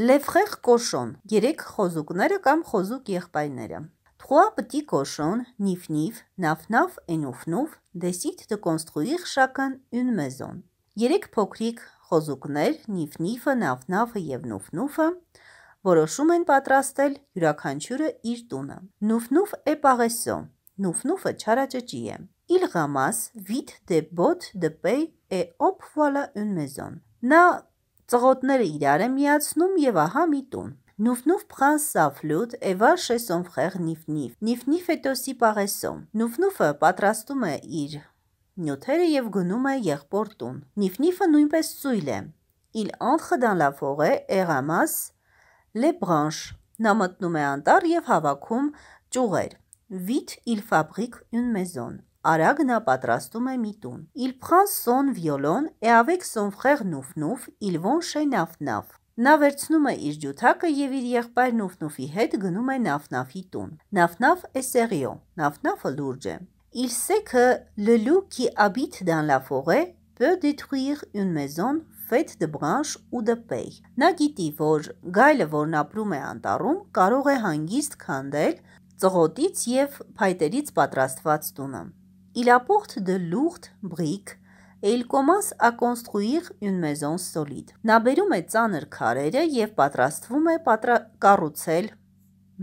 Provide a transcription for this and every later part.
Լեվխեղ կոշոն, երեք խոզուկները կամ խոզուկ եղբայրները։ Թխուա պտի կոշոն, նիվնիվ, նավնավ, էնուվնուվ, դեսիտ դկոնստխուիղ շական ուն մեզոն։ Երեք փոքրիկ խոզուկներ, նիվնիվը, նավնավը և նուվնուվը, որոշում են պատրաստել յուրաքանչյուրը իր տունը։ Նուվնուվ է պաղեսո, նուվնուվը չարաճճի է։ Իլ գամաս վիտ դե բոտ դպեյ է օպ վալա ուն մեզոն։ Նա ծղոտները իրար է միացնում և ահա մի տուն։ Նուվնուվ պխան սավլուտ, էվա շեսոն վխեղ նիվնիվ, նիվնիվ հետոսի պաղեսոմ։ Նուվնուվը պատրաստում է իր նյութերը և գնում է եղբոր տուն։ Նիվնիվը նույնպես ծույլ է։ Իլ անտխը դան լավող է, էղամաս, լե բրանշ, նա մտնում է անտար և հավաքում ճուղեր։ Վիտ իլ ֆաբրիկ ուն մեզոն։ Արագ նա պատրաստում է միտուն։ Իլ պխան սոն վիոլոն է ավեք սոնվխեղ նուֆնուֆ, իլ վոն շե նավնավ։ Նա վերցնում է իր ջութակը և իր եղբայր նուֆնուֆի հետ գնում է նավնավի տուն։ Նավնավ է սեղիո, նավնավը լուրջ է։ Իլ սեքը լլու կի աբիտ դան լավող է, պը դիտրույիղ ուն մեզոն ֆետ դե բրանշ ու դե պեյ։ Նա գիտի, որ գայլը, որն ապրում է անտառում, կարող է հանգիստ քանդել ծղոտից եւ փայտերից պատրաստված տունը։ Il apporte de lourdes briques et il commence à construire une maison solide. Նա բերում է ծանր քարերը եւ պատրաստվում է պատրա... կառուցել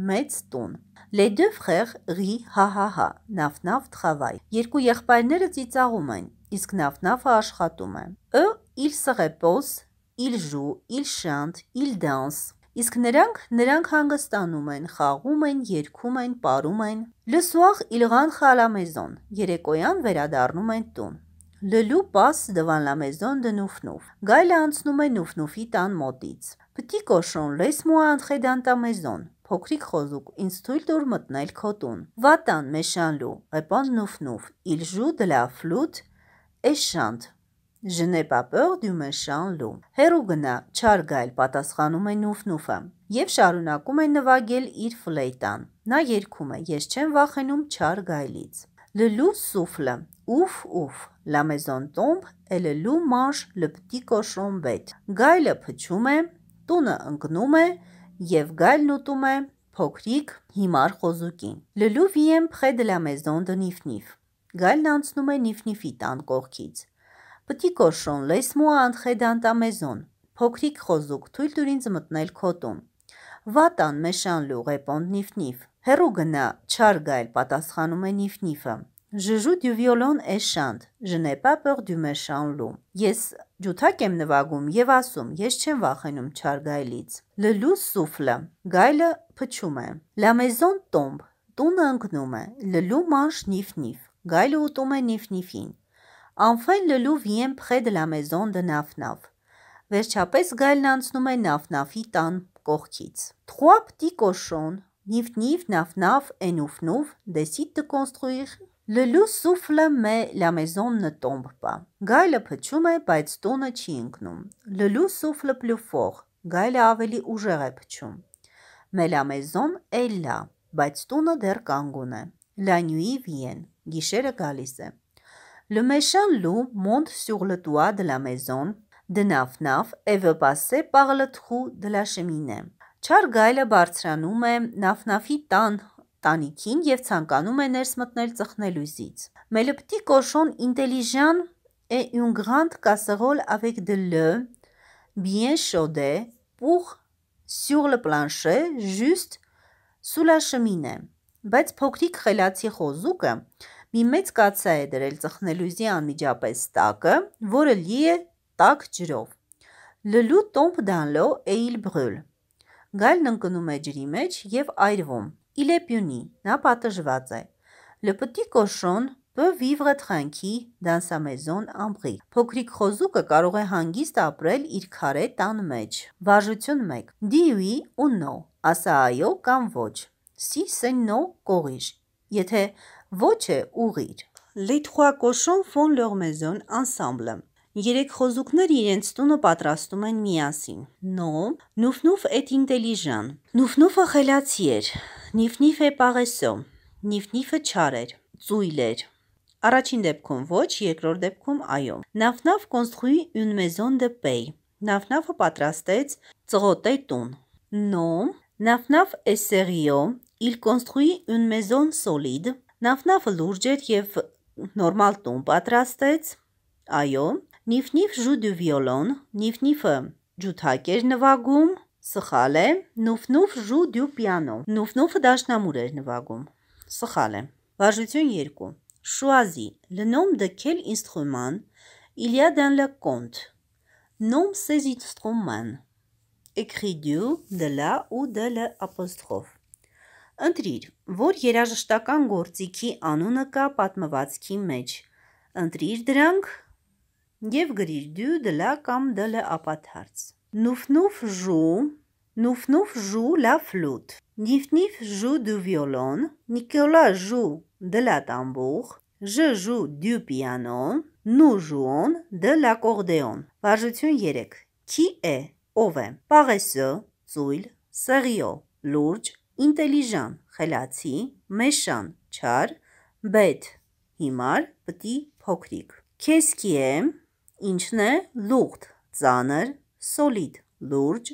մեծ տուն։ Les deux frères rient ha ha ha. Նավնավ travaille. Երկու եղբայրները ծիծաղում են, իսկ նավնավը աշխատում է։ Eux, ils se reposent, ils jouent, ils chantent, ils dansent. Իսկ նրանք նրանք հանգստանում են, խաղում են, երգում են, պարում են։ Լսուախ Իլղան խալամեզոն, երեկոյան վերադառնում են տուն։ Լլու պաս դվան լամեզոն դնուֆնուֆ։ Գայլը անցնում է նուֆնուֆի տան մոտից։ Պտի կոշոն լես մուա անխեդանտամեզոն։ Փոքրիկ խոզուկ, ինձ թույլ տուր մտնել քո տուն։ Վատան մեշանլու, էպոն նուֆնուֆ, իլժու դլաֆլուտ, էշանդ, «Ժնե պապեղ դյումեշան լում»։ «Հեռու գնա, չար գայլ» պատասխանում է Նուֆնուֆը և շարունակում է նվագել իր ֆլեյտան։ Նա երգում է. «Ես չեմ վախենում չար գայլից»։ «Le loup souffle, ouf ouf, la maison tombe et le loup mange le petit cochon bête»։ Գայլը փչում է, տունը ընկնում է և գայլն ուտում է փոքրիկ հիմար խոզուկին։ «Le loup vient près de la maison de Nif Nif»։ Գայլն անցնում է Նիֆնիֆի տան կողքից։ Պտի կոշոն լես մու անտխեդանտ ամեզոն, փոքրիկ խոզուկ թույլ դուրինց մտնել քոտում։ Վատան մեշան լուղ է պոնդ նիվնիվ։ Հերու գնա չար գայլ պատասխանում է նիվնիվը։ Ժժու դյուվիոլոն է շանդ, ժնեպա պեղ դյումեշան լում։ Ես ջութակ եմ նվագում և ասում, ես չեմ վախենում չար գայլից։ Լլու սուֆլը, գայլը փչում է։ Լամեզոն տոմբ, տունը ընգնում է, լլու մանշ նիվ-նիվ, գայլը ուտում է նիվ-նիվին անֆայն լլու վիեմ փխե դլա մեզոն դը նավնավ։ Վերջապես գայլն անցնում է նավնավի տան կողքից։ Թխուապ տիկոշոն, նիվնիվ նավնավ ենուվնուվ դեսիտ դը կոնստրուիր լլու սուֆլը մե լամեզոն նտոմբ բա։ Գայլը փչում է, բայց տոնը չի ընկնում։ Լլու սուֆլը պլյուֆող, գայլը ավելի ուժեղ է փչում։ Մելամեզոն էլլա, բայց տունը դեռ կանգուն է։ Լանյուի վիեն, գիշերը գալիս է։ Le méchant loup monte sur le toit de la maison de Nafnaf et veut passer par le trou de la cheminée. Չար գայլը բարձրանում է Նավնավի տան տանիքին եւ ցանկանում է ներս մտնել ծխնելուզից։ Mais le petit cochon intelligent est une grande casserole avec de l'eau bien chaude pour sur le plancher juste sous la cheminée։ Բայց փոքրիկ խելացի խոզուկը Մի մեծ կացա է դրել ծխնելուզի անմիջապես տակը, որը լի է տակ ջրով։ Լլու տոմպ դանլո էիլ բրուլ։ Գալն ընկնում է ջրի մեջ և այրվում։ Իլեպյունի, նա պատժված է։ Լպտի կոշոն պը վիվղը տխանքի դանսամեզոն ամբղի։ Փոքրիկ խոզուկը կարող է հանգիստ ապրել իր քարե տան մեջ։ Վարժություն մեկ։ Դիուի ու նո, ասա այո կամ ոչ։ Սի սեն նո կողիշ։ Եթե Ոչը ուղիր։ Les Trois Cochons font leur maison ensemble. Երեք խոզուկներ իրենց տունը պատրաստում են միասին։ No, Nuf-Nuf est intelligent. Nuf-Nuf-ը խելացի էր։ Nif-Nif է պաղեսոմ։ Nif-Nif-ը չար էր, ծույլ էր։ Առաջին դեպքում ոչ, երկրորդ դեպքում այո։ Naf-Naf construit une maison de paix. Naf-Naf-ը պատրաստեց ծղոտե տուն։ No, Naf-Naf est sérieux. Il construit une maison solide. Նավնավը լուրջ էր եւ նորմալ տուն պատրաստեց։ Այո, նիֆնիֆ ժուդու վիոլոն, նիֆնիֆը ջութակ էր նվագում, սխալ է, նուֆնուֆ ժուդու պիանո։ Նուֆնուֆը դաշնամուր էր նվագում։ Սխալ է։ Վարժություն 2։ Շուազի, լնում դքել ինստրուման, il y a dans le conte. Nomme ces instruments. Écris du, de la ou de l'apostrophe. Ընտրիր, որ երաժշտական գործիքի անունը կա պատմվածքի մեջ։ Ընտրիր դրանք եւ գրիր դու դլա կամ դլը ապաթարց։ Նուֆնուֆ ժու, նուֆնուֆ ժու լա ֆլուտ։ Նիֆնիֆ ժու դու վիոլոն, Նիկոլա ժու դլա տամբուղ, ժ ժու դու պիանո, նու ժուոն դլա կորդեոն։ Վարժություն 3։ Qui est, ով է։ Պաղեսը, ծույլ, սեղիո, լուրջ, ինտելիժան՝ խելացի, մեշան՝ չար, բեթ՝ հիմար, պտի փոքրիկ։ Քեսքի է, ինչն է լուղդ, ծանր, սոլիդ, լուրջ,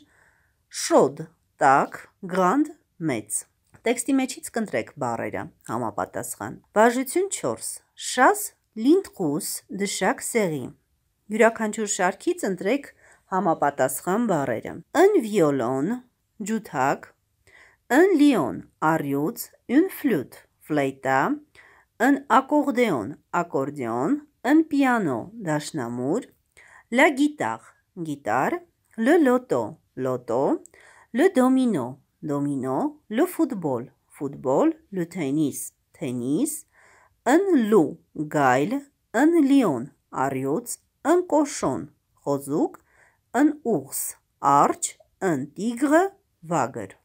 շոդ, տաք, գրանդ, մեծ։ Տեքստի մեջից կընտրեք բառերը համապատասխան։ Բաժություն 4. Շաս լինտղուս դշակ սեղի։ Յուրաքանչյուր շարքից ընտրեք համապատասխան բառերը։ Ըն վիոլոն, ջութակ, În lion, ariuț, un flut, fleită, în acordeon, acordeon, în piano, dașnamur, la guitar, guitar, le loto, loto, le domino, domino, le football, football, le tennis, tennis, în lu, gail, în lion, ariuț, în coșon, hozuc, în urs, arci, în tigre, vagăr.